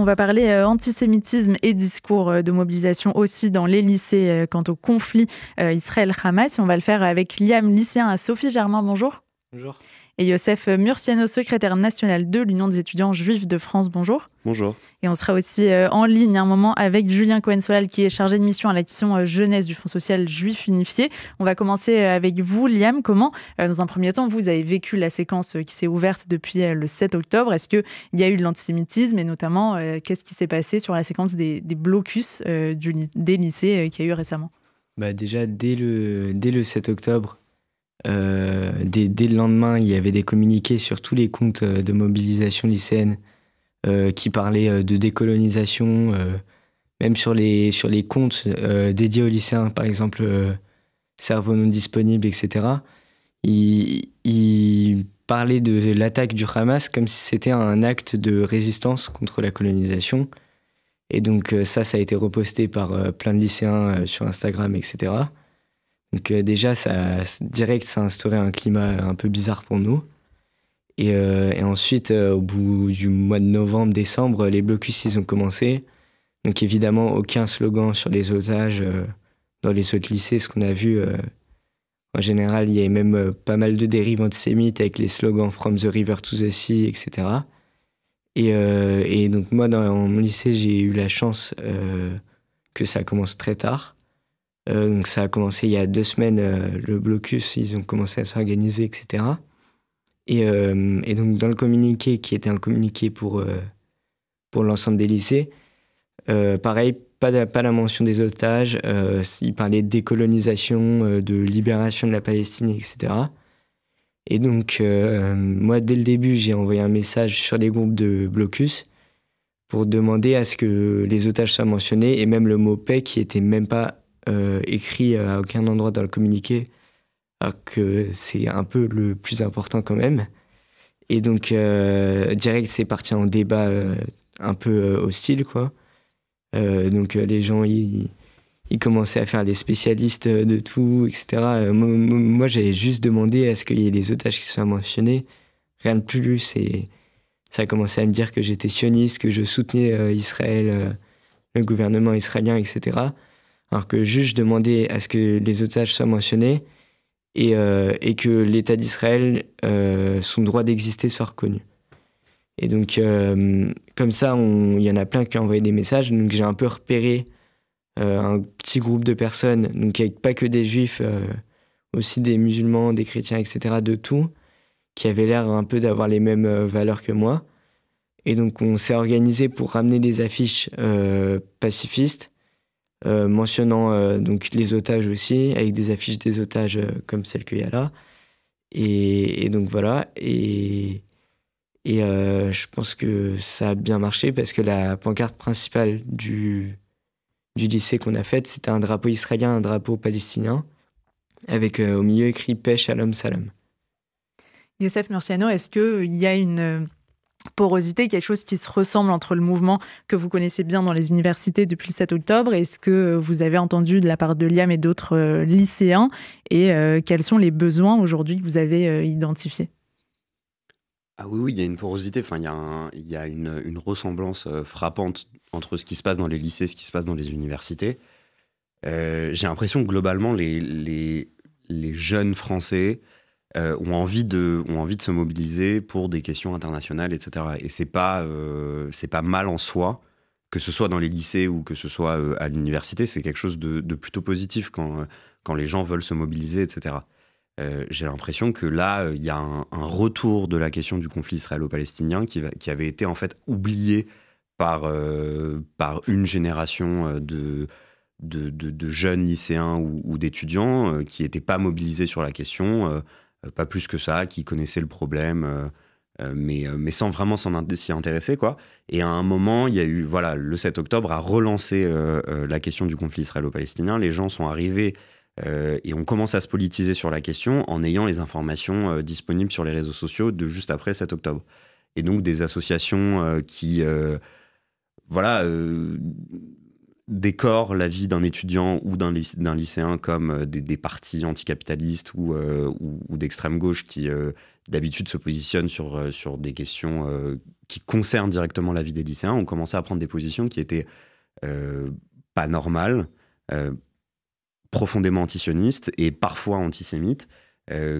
On va parler euh, antisémitisme et discours euh, de mobilisation aussi dans les lycées euh, quant au conflit Israël-Hamas. On va le faire avec Liam, lycéen à Sophie Germain. Bonjour. Bonjour et Youssef Murciano, secrétaire national de l'Union des étudiants juifs de France. Bonjour. Bonjour. Et on sera aussi euh, en ligne un moment avec Julien Cohen-Solal qui est chargé de mission à l'action euh, jeunesse du Fonds social juif unifié. On va commencer euh, avec vous, Liam. Comment, dans un premier temps, vous avez vécu la séquence qui s'est ouverte depuis le 7 octobre Est-ce qu'il y a eu de l'antisémitisme et notamment, qu'est-ce qui s'est passé sur la séquence des, blocus des lycées qu'il y a eu récemment bah déjà, dès le, dès le 7 octobre, dès, le lendemain, il y avait des communiqués sur tous les comptes euh, de mobilisation lycéenne euh, qui parlaient euh, de décolonisation, même sur les, sur les comptes dédiés aux lycéens, par exemple cerveau non disponible, etc. Ils parlaient de l'attaque du Hamas comme si c'était un acte de résistance contre la colonisation. Et donc ça, ça a été reposté par plein de lycéens sur Instagram, etc. Donc euh, déjà, ça, direct, ça a instauré un climat euh, un peu bizarre pour nous. Et, euh, ensuite, au bout du mois de novembre, décembre, les blocus, ils ont commencé. Donc évidemment, aucun slogan sur les otages dans les autres lycées. Ce qu'on a vu, en général, il y a même pas mal de dérives antisémites avec les slogans « From the river to the sea », etc. et, donc moi, dans mon lycée, j'ai eu la chance que ça commence très tard. Euh, donc ça a commencé il y a deux semaines, euh, le blocus, ils ont commencé à s'organiser, etc. Euh, et, donc dans le communiqué, qui était un communiqué pour, pour l'ensemble des lycées, pareil, pas, pas, la mention des otages, euh, parlaient parlait de décolonisation, de libération de la Palestine, etc. Et donc, moi, dès le début, j'ai envoyé un message sur les groupes de blocus pour demander à ce que les otages soient mentionnés et même le mot paix qui était même pas euh, écrit à aucun endroit dans le communiqué, alors que c'est un peu le plus important quand même. Et donc, euh, direct, c'est parti en débat euh, un peu hostile, quoi. donc, les gens, ils, commençaient à faire les spécialistes de tout, etc. moi, moi j'avais juste demandé à ce qu'il y ait des otages qui soient mentionnés. Rien de plus, et ça a commencé à me dire que j'étais sioniste, que je soutenais Israël, le gouvernement israélien, etc alors que juste juge à ce que les otages soient mentionnés et, euh, que l'État d'Israël, euh, son droit d'exister soit reconnu. Et donc, euh, comme ça, il y en a plein qui ont envoyé des messages. Donc, j'ai un peu repéré un petit groupe de personnes, donc avec pas que des juifs, aussi des musulmans, des chrétiens, etc., de tout, qui avaient l'air un peu d'avoir les mêmes valeurs que moi. Et donc, on s'est organisé pour ramener des affiches pacifistes euh, mentionnant euh, donc les otages aussi, avec des affiches des otages euh, comme celle qu'il y a là. Et, donc voilà. Et, et je pense que ça a bien marché parce que la pancarte principale du, du lycée qu'on a faite, c'était un drapeau israélien, un drapeau palestinien, avec au milieu écrit Pêche, l'homme Salam. Youssef Murciano, est-ce qu'il y a une porosité, quelque chose qui se ressemble entre le mouvement que vous connaissez bien dans les universités depuis le 7 octobre et ce que euh, vous avez entendu de la part de Liam et d'autres euh, lycéens et euh, quels sont les besoins aujourd'hui que vous avez identifiés ah oui, oui, il y a une porosité, enfin, il y a, une, ressemblance frappante entre ce qui se passe dans les lycées et ce qui se passe dans les universités. J'ai l'impression que globalement, les jeunes Français, euh, ont, envie de, ont envie de se mobiliser pour des questions internationales, etc. Et c'est pas, euh, pas mal en soi, que ce soit dans les lycées ou que ce soit euh, à l'université, c'est quelque chose de, plutôt positif quand, les gens veulent se mobiliser, etc. J'ai l'impression que là, il y a un, retour de la question du conflit israélo-palestinien qui, avait été en fait oublié par, une génération de, jeunes lycéens ou, d'étudiants qui n'étaient pas mobilisés sur la question. Euh, pas plus que ça, qui connaissaient le problème, euh, euh, mais, mais sans vraiment s'y intéresser. Quoi. Et à un moment, il y a eu, voilà, le 7 octobre a relancé la question du conflit israélo-palestinien. Les gens sont arrivés et on commence à se politiser sur la question en ayant les informations disponibles sur les réseaux sociaux de juste après le 7 octobre. Et donc des associations qui, voilà, décore la vie d'un étudiant ou d'un lycéen comme euh, des, partis anticapitalistes ou, euh, d'extrême gauche qui euh, d'habitude se positionnent sur, sur des questions qui concernent directement la vie des lycéens, ont commencé à prendre des positions qui étaient pas normales, profondément antisionistes et parfois antisémites.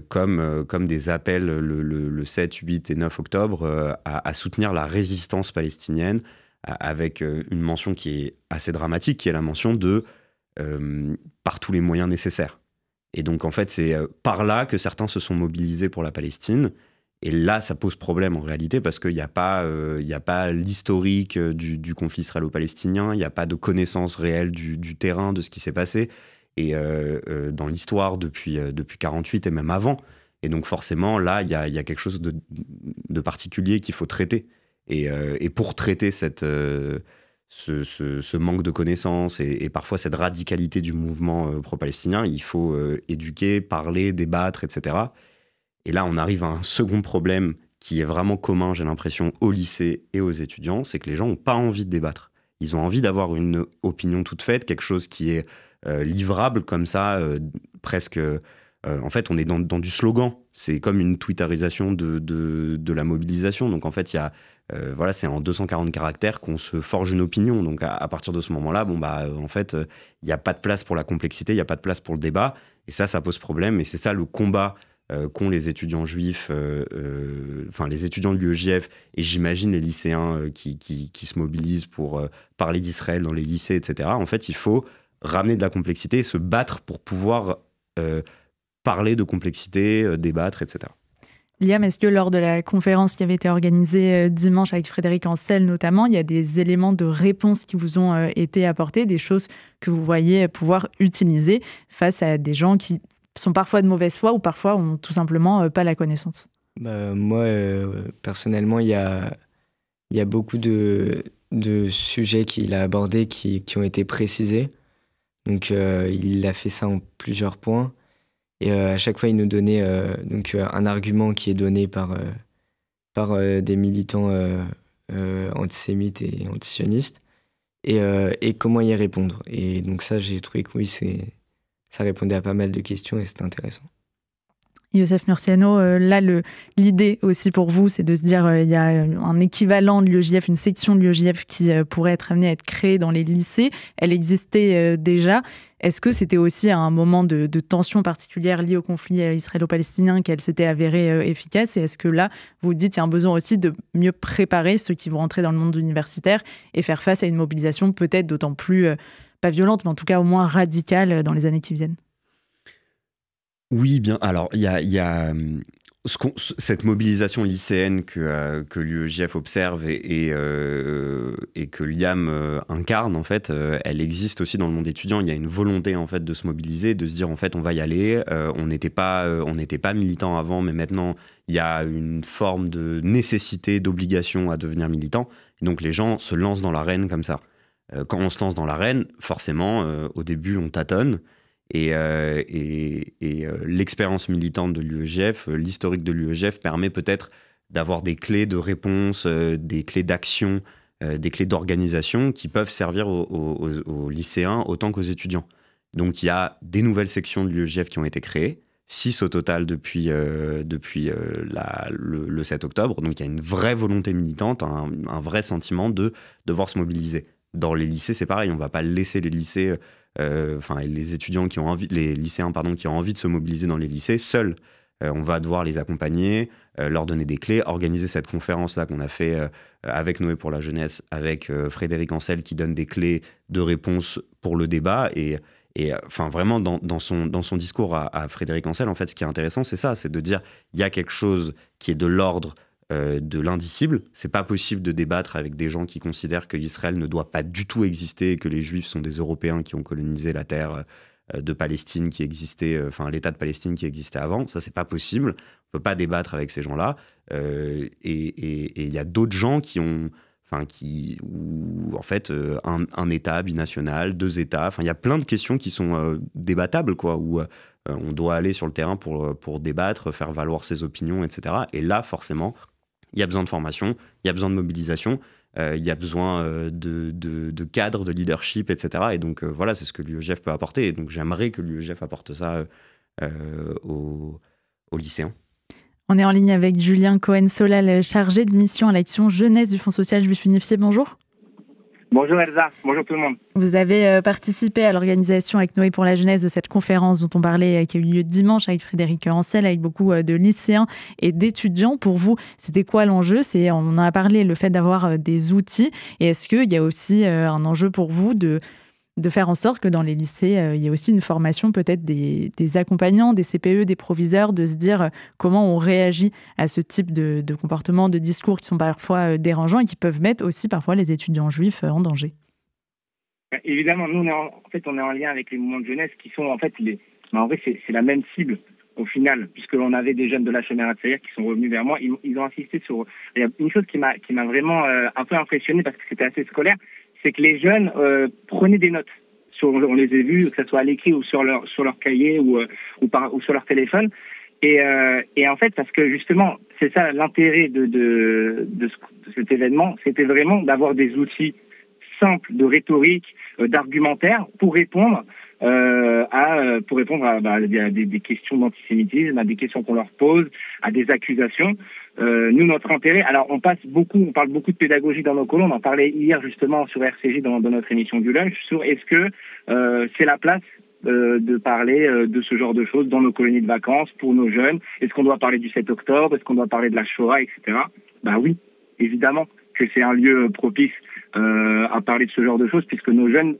comme, comme des appels le, 7, 8 et 9 octobre à, soutenir la résistance palestinienne, avec euh, une mention qui est assez dramatique, qui est la mention de euh, par tous les moyens nécessaires. Et donc en fait, c'est euh, par là que certains se sont mobilisés pour la Palestine. Et là, ça pose problème en réalité parce qu'il n'y a pas, il n'y a pas l'historique du, conflit israélo-palestinien, il n'y a pas de connaissance réelle du, terrain, de ce qui s'est passé. Et dans l'histoire depuis, depuis 48 et même avant. Et donc forcément, là, il y a, quelque chose de particulier qu'il faut traiter. Euh, et, pour traiter cette, euh, ce, manque de connaissances et, parfois cette radicalité du mouvement euh, pro-palestinien, il faut éduquer, parler, débattre, etc. Et là, on arrive à un second problème qui est vraiment commun, j'ai l'impression, au lycée et aux étudiants, c'est que les gens n'ont pas envie de débattre. Ils ont envie d'avoir une opinion toute faite, quelque chose qui est livrable comme ça, presque... en fait, on est dans, du slogan. C'est comme une twitterisation de, de, de, la mobilisation. Donc, en fait, il y a euh, voilà, c'est en 240 caractères qu'on se forge une opinion. Donc à, partir de ce moment-là, bon bah euh, en fait, il euh, n'y a pas de place pour la complexité, il n'y a pas de place pour le débat. Et ça, ça pose problème. Et c'est ça le combat qu'ont les étudiants juifs, enfin les étudiants de l'UEJF, et j'imagine les lycéens qui, qui, se mobilisent pour parler d'Israël dans les lycées, etc. En fait, il faut ramener de la complexité et se battre pour pouvoir parler de complexité, débattre, etc. Liam, est-ce que lors de la conférence qui avait été organisée euh, dimanche avec Frédéric Ancel notamment, il y a des éléments de réponse qui vous ont euh, été apportés, des choses que vous voyez euh, pouvoir utiliser face à des gens qui sont parfois de mauvaise foi ou parfois ont tout simplement pas la connaissance bah, Moi, personnellement, il y a, beaucoup de, sujets qu'il a abordés qui, ont été précisés. Donc, il a fait ça en plusieurs points. Et euh, à chaque fois, il nous donnait euh, donc, euh, un argument qui est donné par, par des militants antisémites et antisionistes et, et comment y répondre. Et donc ça, j'ai trouvé que oui, ça répondait à pas mal de questions et c'était intéressant. Youssef Murciano, euh, là, l'idée aussi pour vous, c'est de se dire euh, il y a euh, un équivalent de l'UEJF, une section de l'UEJF qui pourrait être amenée à être créée dans les lycées. Elle existait déjà. Est-ce que c'était aussi à un moment de, tension particulière liée au conflit israélo-palestinien qu'elle s'était avérée efficace Et est-ce que là, vous dites, il y a un besoin aussi de mieux préparer ceux qui vont entrer dans le monde universitaire et faire face à une mobilisation peut-être d'autant plus, pas violente, mais en tout cas au moins radicale dans les années qui viennent oui, bien. Alors, il y a, hum, cette mobilisation lycéenne que, euh, l'UEJF observe euh, et, que l'IAM euh, incarne, en fait, elle existe aussi dans le monde étudiant. Il y a une volonté, en fait, de se mobiliser, de se dire, en fait, on va y aller. on n'était pas, on n'était pas militant avant, mais maintenant, il y a une forme de nécessité, d'obligation à devenir militant. Donc, les gens se lancent dans l'arène comme ça. quand on se lance dans l'arène, forcément, au début, on tâtonne. Et, euh, euh, l'expérience militante de l'UEGF, euh, l'historique de l'UEGF permet peut-être d'avoir des clés de réponse, des clés d'action, des clés d'organisation qui peuvent servir aux, lycéens autant qu'aux étudiants. Donc il y a des nouvelles sections de l'UEGF qui ont été créées, six au total depuis, depuis le, 7 octobre. Donc il y a une vraie volonté militante, un, un vrai sentiment de devoir se mobiliser. Dans les lycées, c'est pareil, on ne va pas laisser les lycées euh, enfin les étudiants qui ont envie, les lycéens pardon, qui ont envie de se mobiliser dans les lycées seuls. Euh, on va devoir les accompagner, euh, leur donner des clés, organiser cette conférence là qu'on a fait avec Noé pour la jeunesse, avec Frédéric Ancel qui donne des clés de réponse pour le débat et et enfin, vraiment, dans, dans, son, discours à, Frédéric Ancel, en fait, ce qui est intéressant, c'est ça c'est de dire il y a quelque chose qui est de l'ordre euh, de l'indicible. C'est pas possible de débattre avec des gens qui considèrent que Israël ne doit pas du tout exister, que les Juifs sont des Européens qui ont colonisé la terre euh, de Palestine qui existait, euh, enfin l'État de Palestine qui existait avant. Ça, c'est pas possible. On peut pas débattre avec ces gens-là. et il y a d'autres gens qui ont, enfin qui, ou en fait un, État binational, deux États. Enfin, il y a plein de questions qui sont débattables, quoi. Où on doit aller sur le terrain pour pour débattre, faire valoir ses opinions, etc. Et là, forcément, il y a besoin de formation, il y a besoin de mobilisation, euh, il y a besoin euh, de, de, de, cadre, de leadership, etc. Et donc euh, voilà, c'est ce que l'UEGF peut apporter. Et donc j'aimerais que l'UEGF apporte ça aux, aux, lycéens. On est en ligne avec Julien Cohen-Solal, chargé de mission à l'action jeunesse du Fonds social juif unifié. Bonjour. Bonjour Elsa, bonjour tout le monde. Vous avez euh, participé à l'organisation avec Noé pour la jeunesse de cette conférence dont on parlait, euh, qui a eu lieu dimanche avec Frédéric Ancel, avec beaucoup euh, de lycéens et d'étudiants. Pour vous, c'était quoi l'enjeu C'est, on en a parlé, le fait d'avoir des outils. Et est-ce qu'il y a aussi un enjeu pour vous de de faire en sorte que dans les lycées, euh, il y ait aussi une formation peut-être des, accompagnants, des CPE, des proviseurs, de se dire euh, comment on réagit à ce type de, de comportements, de discours qui sont parfois euh, dérangeants et qui peuvent mettre aussi parfois les étudiants juifs en danger. Bah, évidemment, nous, en, fait, on est en lien avec les mouvements de jeunesse qui sont en fait les. Bah, en vrai, c'est la même cible au final, puisque l'on avait des jeunes de la à de qui sont revenus vers moi. Ils, ont insisté sur. Il y a une chose qui m'a vraiment un peu impressionné parce que c'était assez scolaire, c'est que les jeunes euh, prenaient des notes. Sur, on les a vus, que ce soit à l'écrit ou sur leur, sur leur cahier ou, euh, ou, par, ou sur leur téléphone. Et, euh, et, en fait, parce que justement, c'est ça l'intérêt de, de, de, cet événement, c'était vraiment d'avoir des outils simples de rhétorique, euh, d'argumentaire pour répondre euh, à, euh, pour répondre à, bah, des, des, questions d'antisémitisme, à des questions qu'on leur pose, à des accusations. Euh, nous, notre intérêt, alors on passe beaucoup, on parle beaucoup de pédagogie dans nos colons, on en parlait hier justement sur RCJ dans, notre émission du lunch, sur est-ce que euh, c'est la place euh, de parler euh, de ce genre de choses dans nos colonies de vacances pour nos jeunes Est-ce qu'on doit parler du 7 octobre Est-ce qu'on doit parler de la Shoah, etc. Bah oui, évidemment que c'est un lieu euh, propice euh, à parler de ce genre de choses puisque nos jeunes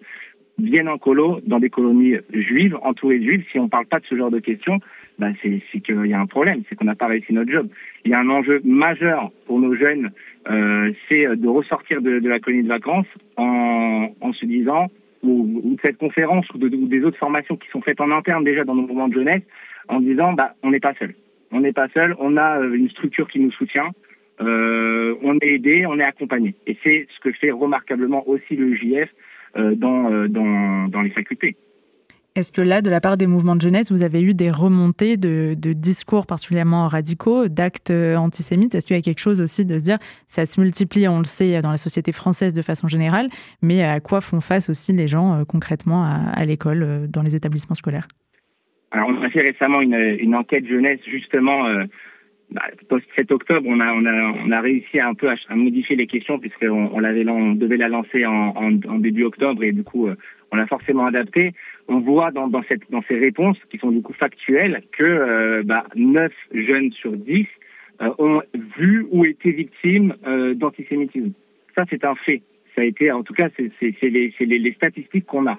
viennent en colo dans des colonies juives, entourées de juifs. Si on ne parle pas de ce genre de questions, ben c'est qu'il y a un problème, c'est qu'on n'a pas réussi notre job. Il y a un enjeu majeur pour nos jeunes, euh, c'est de ressortir de, la colonie de vacances en, en se disant, ou, de cette conférence, ou, des autres formations qui sont faites en interne déjà dans nos mouvements de jeunesse, en disant, bah, on n'est pas seul. On n'est pas seul, on a euh, une structure qui nous soutient, euh, on est aidé, on est accompagné. Et c'est ce que fait remarquablement aussi le JF euh, euh, dans, les facultés. Est-ce que là, de la part des mouvements de jeunesse, vous avez eu des remontées de, discours particulièrement radicaux, d'actes euh, antisémites Est-ce qu'il y a quelque chose aussi de se dire, ça se multiplie, on le sait, dans la société française de façon générale, mais à quoi font face aussi les gens concrètement à, l'école, dans les établissements scolaires Alors, on a fait récemment une, enquête jeunesse justement bah, octobre, on a, on a, on a réussi un peu à, modifier les questions puisqu'on on l'avait, on devait la lancer en, en, début octobre et du coup, euh, on l'a forcément adapté. On voit dans, dans, cette, dans ces réponses qui sont du coup factuelles que euh, bah, 9 jeunes sur 10 euh, ont vu ou été victimes d'antisémitisme. Ça, c'est un fait. Ça a été, en tout cas, c'est les, les, statistiques qu'on a.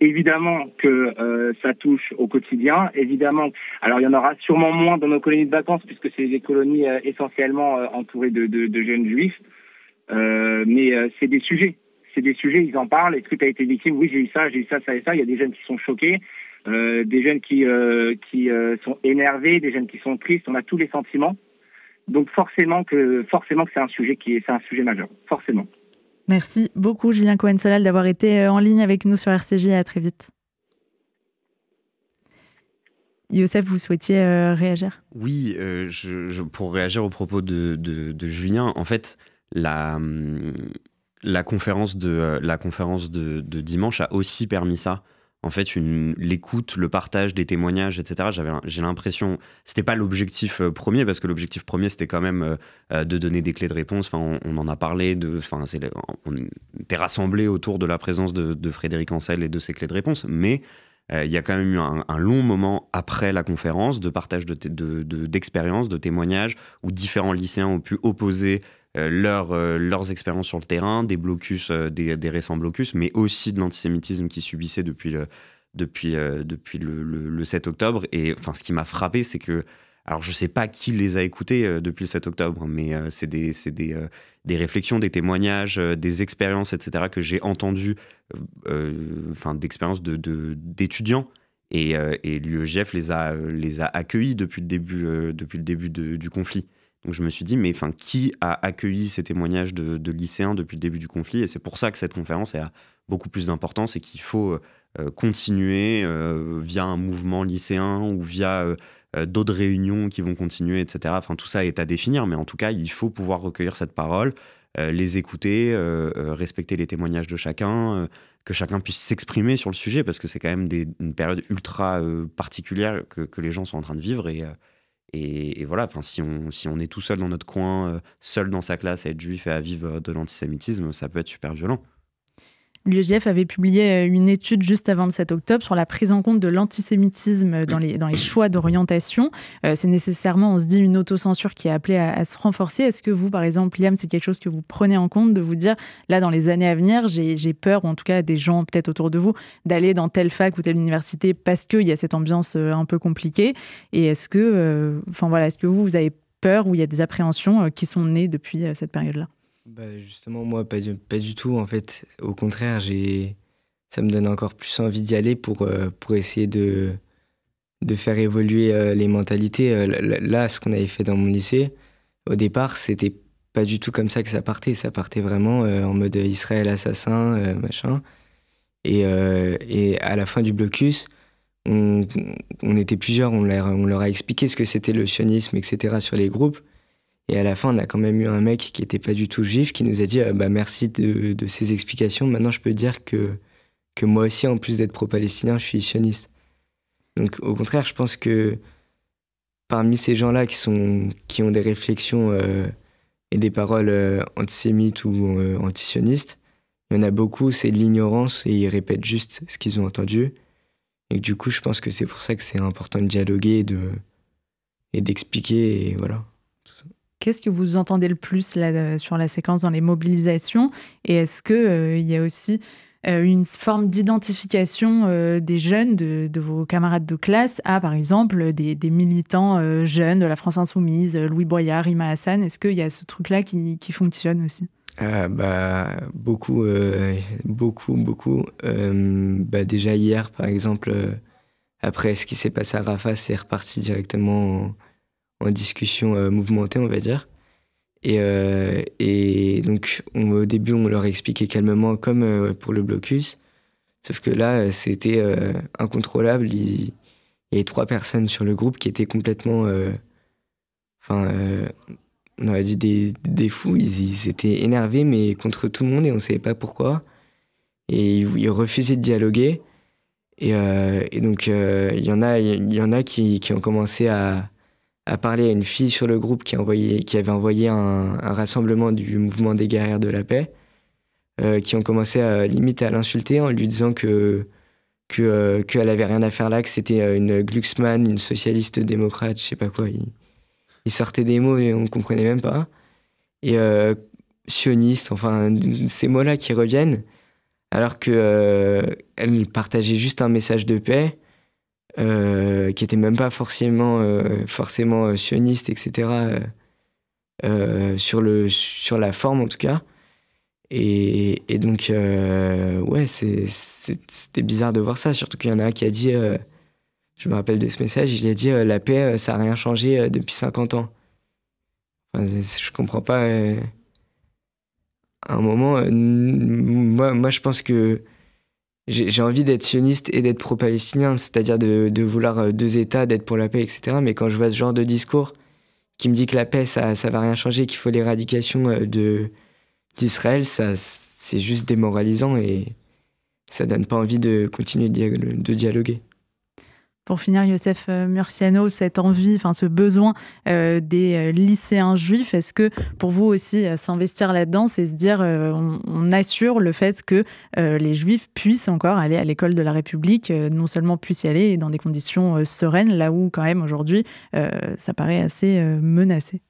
Évidemment que euh, ça touche au quotidien. Évidemment, alors il y en aura sûrement moins dans nos colonies de vacances puisque c'est des colonies euh, essentiellement euh, entourées de, jeunes juifs. mais c'est des sujets, c'est des sujets. Ils en parlent. Est-ce a été victime Oui, j'ai eu ça, j'ai eu ça, ça et ça. Il y a des jeunes qui sont choqués, des jeunes qui qui sont énervés, des jeunes qui sont tristes. On a tous les sentiments. Donc forcément que forcément que c'est un sujet qui est c'est un sujet majeur. Forcément. Merci beaucoup, Julien Cohen-Solal, d'avoir été euh, en ligne avec nous sur RCJ. À très vite. Youssef, vous souhaitiez euh, réagir Oui, euh, pour réagir au propos de, Julien, en fait, la, hum, conférence, de, la conférence de dimanche a aussi permis ça en fait, l'écoute, le partage des témoignages, etc. j'ai l'impression, c'était pas l'objectif euh, premier parce que l'objectif premier c'était quand même euh, euh, de donner des clés de réponse. Enfin, on, en a parlé, de, enfin, on était rassemblés autour de la présence de, Frédéric Ancel et de ses clés de réponse, mais il y a quand même eu un, long moment après la conférence de partage d'expériences, de, témoignages, où différents lycéens ont pu opposer euh, euh, leurs expériences sur le terrain, des blocus, euh, des, récents blocus, mais aussi de l'antisémitisme qu'ils subissaient depuis le, depuis, depuis le, 7 octobre. Et enfin, ce qui m'a frappé, c'est que alors je ne sais pas qui les a écoutés depuis le 7 octobre, hein, mais c'est des, des, des, réflexions, des témoignages, des expériences, etc. que j'ai entendues, enfin d'expériences d'étudiants. De, et, et l'UEGF les a, les a accueillis depuis le début, depuis le début du conflit je me suis dit, mais enfin, qui a accueilli ces témoignages de, lycéens depuis le début du conflit Et c'est pour ça que cette conférence a beaucoup plus d'importance et qu'il faut euh, euh, continuer euh, via un mouvement lycéen ou via d'autres réunions qui vont continuer, etc. Enfin, tout ça est à définir, mais en tout cas, il faut pouvoir recueillir cette parole, les écouter, respecter les témoignages de chacun, que chacun puisse s'exprimer sur le sujet, parce que c'est quand même des, une période ultra particulière que, que, les gens sont en train de vivre et et, voilà, si on, si on est tout seul dans notre coin, euh, seul dans sa classe à être juif et à vivre euh, de l'antisémitisme, ça peut être super violent. L'UEGF avait publié euh, une étude juste avant le 7 octobre sur la prise en compte de l'antisémitisme dans les, dans les choix d'orientation. Euh, c'est nécessairement, on se dit, une autocensure qui est appelée à, se renforcer. Est-ce que vous, par exemple, Liam, c'est quelque chose que vous prenez en compte de vous dire, là, dans les années à venir, j'ai peur, ou en tout cas des gens peut-être autour de vous, d'aller dans telle fac ou telle université parce qu'il y a cette ambiance euh, un peu compliquée Et est-ce que, enfin voilà, est-ce que vous, vous avez peur ou il y a des appréhensions qui sont nées depuis cette période-là bah, justement, moi, pas du, pas du tout. En fait, au contraire, j'ai ça me donne encore plus envie d'y aller pour, euh, pour essayer de, de faire évoluer euh, les mentalités. Euh, là, ce qu'on avait fait dans mon lycée, au départ, c'était pas du tout comme ça que ça partait. Ça partait vraiment en mode Israël assassin, machin. Et, à la fin du blocus, on, était plusieurs, on leur, on leur a expliqué ce que c'était le sionisme, etc., sur les groupes. Et à la fin, on a quand même eu un mec qui n'était pas du tout juif qui nous a dit euh, bah, merci de, ces explications. Maintenant, je peux dire que, que moi aussi, en plus d'être pro-palestinien, je suis sioniste. Donc, au contraire, je pense que parmi ces gens-là qui, sont, qui ont des réflexions euh, et des paroles euh, antisémites ou antisionistes, il y en a beaucoup, c'est de l'ignorance et ils répètent juste ce qu'ils ont entendu. Et du coup, je pense que c'est pour ça que c'est important de dialoguer et de, et d'expliquer, et voilà. Qu'est-ce que vous entendez le plus là, euh, sur la séquence dans les mobilisations Et est-ce qu'il euh, il y a aussi euh, une forme d'identification des jeunes, de, vos camarades de classe, à par exemple des, militants jeunes de la France Insoumise, Louis Boyard, Ima Hassan Est-ce qu'il y a ce truc-là qui, fonctionne aussi bah, beaucoup, beaucoup, beaucoup, bah, déjà hier, par exemple, après ce qui s'est passé à Rafa, c'est reparti directement en discussion euh, mouvementée, on va dire. Et, euh, et donc, au début, on leur expliquait calmement, comme euh, pour le blocus. Sauf que là, c'était incontrôlable. Il, y avait trois personnes sur le groupe qui étaient complètement. Enfin on aurait dit des, des fous, ils, ils, étaient énervés, mais contre tout le monde, et on ne savait pas pourquoi. Et ils, refusaient de dialoguer. Et, donc, il y en a, il y en a qui, qui, ont commencé à, a parlé à une fille sur le groupe qui, envoyé, qui avait envoyé un, rassemblement du mouvement des guerrières de la paix, euh, qui ont commencé à, limite à l'insulter en lui disant que euh, qu'elle n'avait avait rien à faire là, que c'était euh, une Glucksmann, une socialiste démocrate, je sais pas quoi. Il, sortait des mots et on comprenait même pas. Et sioniste, enfin, ces mots-là qui reviennent, alors qu'elle partageait juste un message de paix euh, qui n'étaient même pas forcément, euh, forcément euh, sionistes, etc., sur, le, sur la forme en tout cas. Et, donc, ouais, c'était bizarre de voir ça, surtout qu'il y en a un qui a dit, je me rappelle de ce message, il a dit La paix, ça n'a rien changé depuis 50 ans. Enfin, je comprends pas. à un moment, moi, je pense que j'ai envie d'être sioniste et d'être pro-palestinien, c'est-à-dire de, vouloir euh, deux États, d'être pour la paix, etc. Mais quand je vois ce genre de discours qui me dit que la paix, ça va rien changer, qu'il faut l'éradication euh, d'Israël, ça c'est juste démoralisant et ça donne pas envie de continuer de dialoguer. Pour finir, Youssef euh, Murciano, cette envie, enfin ce besoin euh, des euh, lycéens juifs, est-ce que pour vous aussi s'investir là-dedans, c'est se dire on, assure le fait que les juifs puissent encore aller à l'école de la République, non seulement puissent y aller dans des conditions sereines, là où quand même aujourd'hui ça paraît assez menacé.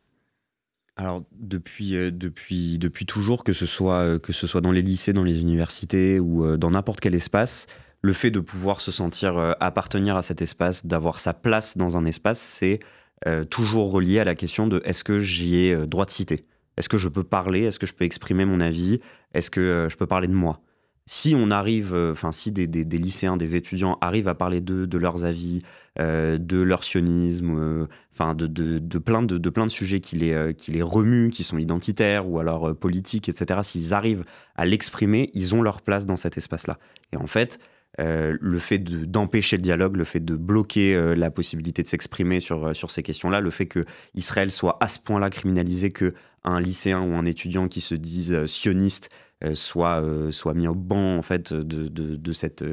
Alors depuis depuis depuis toujours que ce soit que ce soit dans les lycées, dans les universités ou dans n'importe quel espace, le fait de pouvoir se sentir euh, appartenir à cet espace, d'avoir sa place dans un espace, c'est euh, toujours relié à la question de est-ce que j'y ai euh, droit de citer Est-ce que je peux parler Est-ce que je peux exprimer mon avis Est-ce que je peux parler de moi si on arrive, enfin si des, lycéens, des étudiants arrivent à parler de, leurs avis, de leur sionisme, enfin de, plein de, plein de sujets qui les, qui les remuent, qui sont identitaires ou alors politiques, etc. S'ils arrivent à l'exprimer, ils ont leur place dans cet espace-là. Et en fait, euh, le fait d'empêcher le dialogue, le fait de bloquer euh, la possibilité de s'exprimer euh, sur, ces questions-là, le fait que Israël soit à ce point-là criminalisé que un lycéen ou un étudiant qui se dise sioniste soit, soit mis au banc en fait, de, cette,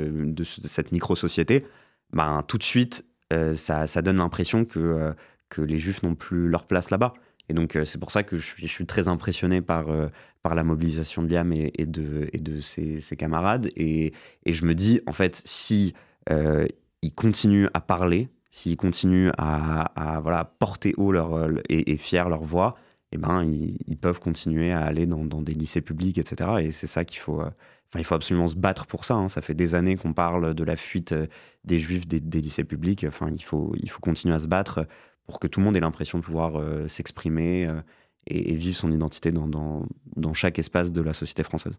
cette micro-société, ben, tout de suite, ça, ça, donne l'impression que, que les juifs n'ont plus leur place là-bas. Et donc, euh, c'est pour ça que je suis, très impressionné par, euh, par la mobilisation de Liam et, et de, et de ses, ses camarades. Et, et, je me dis, en fait, si euh, ils continuent à parler, s'ils continuent à, à, voilà, porter haut leur, et, et fier leur voix, eh ben, ils, ils, peuvent continuer à aller dans, des lycées publics, etc. Et c'est ça qu'il faut. il faut absolument se battre pour ça. Hein. Ça fait des années qu'on parle de la fuite des juifs des, des lycées publics. Enfin, il faut, il faut continuer à se battre pour que tout le monde ait l'impression de pouvoir euh, s'exprimer euh, et, vivre son identité dans, chaque espace de la société française.